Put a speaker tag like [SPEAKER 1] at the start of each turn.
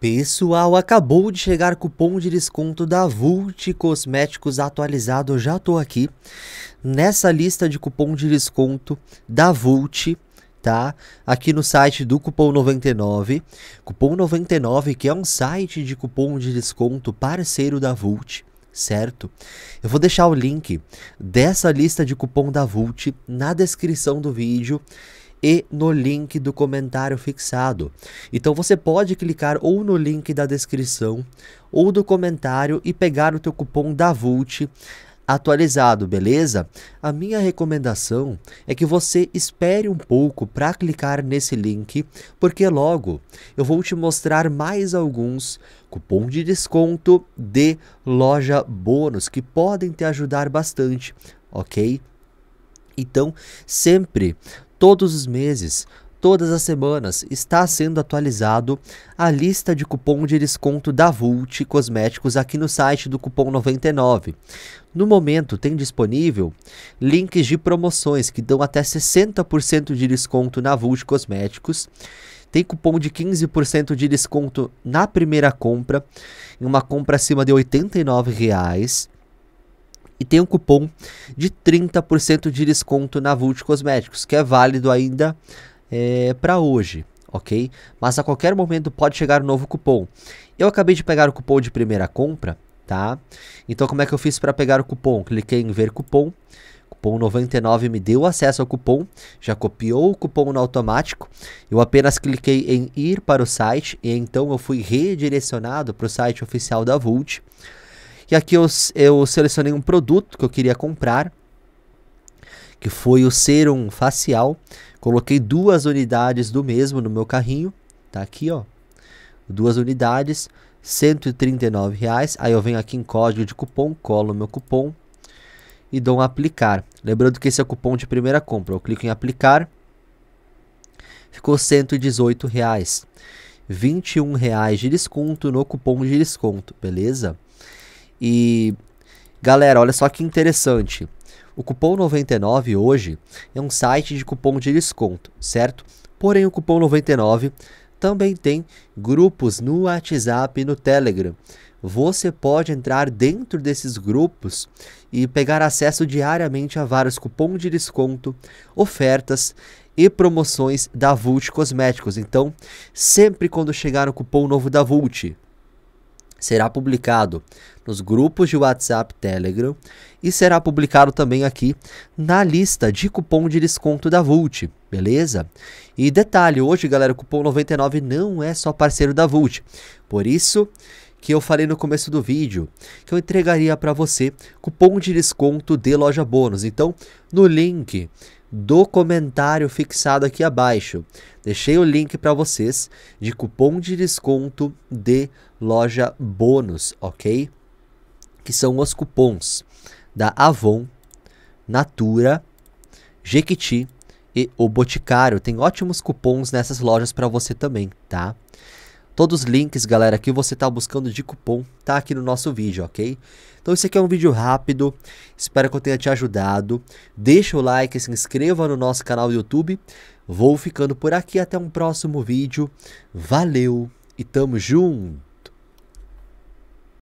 [SPEAKER 1] Pessoal, acabou de chegar cupom de desconto da Vult Cosméticos atualizado, eu já tô aqui nessa lista de cupom de desconto da Vult, tá? Aqui no site do Cupom 99, Cupom 99 que é um site de cupom de desconto parceiro da Vult, certo? Eu vou deixar o link dessa lista de cupom da Vult na descrição do vídeo e no link do comentário fixado. Então você pode clicar ou no link da descrição ou do comentário e pegar o teu cupom da Vult atualizado, beleza? A minha recomendação é que você espere um pouco para clicar nesse link, porque logo eu vou te mostrar mais alguns cupom de desconto de loja bônus que podem te ajudar bastante, ok? Então, sempre todos os meses, todas as semanas está sendo atualizado a lista de cupom de desconto da Vult Cosméticos aqui no site do cupom 99. No momento tem disponível links de promoções que dão até 60% de desconto na Vult Cosméticos. Tem cupom de 15% de desconto na primeira compra, em uma compra acima de R$ 89. Reais e tem um cupom de 30% de desconto na Vult Cosméticos, que é válido ainda é, para hoje, ok? Mas a qualquer momento pode chegar um novo cupom. Eu acabei de pegar o cupom de primeira compra, tá? Então como é que eu fiz para pegar o cupom? Cliquei em ver cupom, cupom 99 me deu acesso ao cupom, já copiou o cupom no automático. Eu apenas cliquei em ir para o site e então eu fui redirecionado para o site oficial da Vult. E aqui eu, eu selecionei um produto que eu queria comprar, que foi o serum facial. Coloquei duas unidades do mesmo no meu carrinho, tá aqui, ó. Duas unidades, 139 reais. Aí eu venho aqui em código de cupom, colo meu cupom e dou um aplicar. Lembrando que esse é o cupom de primeira compra. Eu clico em aplicar. Ficou R$ 118. Reais. 21 reais de desconto no cupom de desconto, beleza? E galera, olha só que interessante. O cupom 99 hoje é um site de cupom de desconto, certo? Porém, o cupom 99 também tem grupos no WhatsApp e no Telegram. Você pode entrar dentro desses grupos e pegar acesso diariamente a vários cupons de desconto, ofertas e promoções da Vult Cosméticos. Então, sempre quando chegar um cupom novo da Vult, será publicado nos grupos de WhatsApp, Telegram e será publicado também aqui na lista de cupom de desconto da Vult, beleza? E detalhe, hoje, galera, o cupom 99 não é só parceiro da Vult. Por isso que eu falei no começo do vídeo, que eu entregaria para você cupom de desconto de loja bônus. Então, no link do comentário fixado aqui abaixo. Deixei o link para vocês de cupom de desconto de loja bônus, ok? Que são os cupons da Avon, Natura, Jequiti e o Boticário. Tem ótimos cupons nessas lojas para você também, tá? Todos os links, galera, que você tá buscando de cupom, tá aqui no nosso vídeo, ok? Então esse aqui é um vídeo rápido, espero que eu tenha te ajudado. Deixa o like, se inscreva no nosso canal do YouTube. Vou ficando por aqui, até um próximo vídeo. Valeu e tamo junto!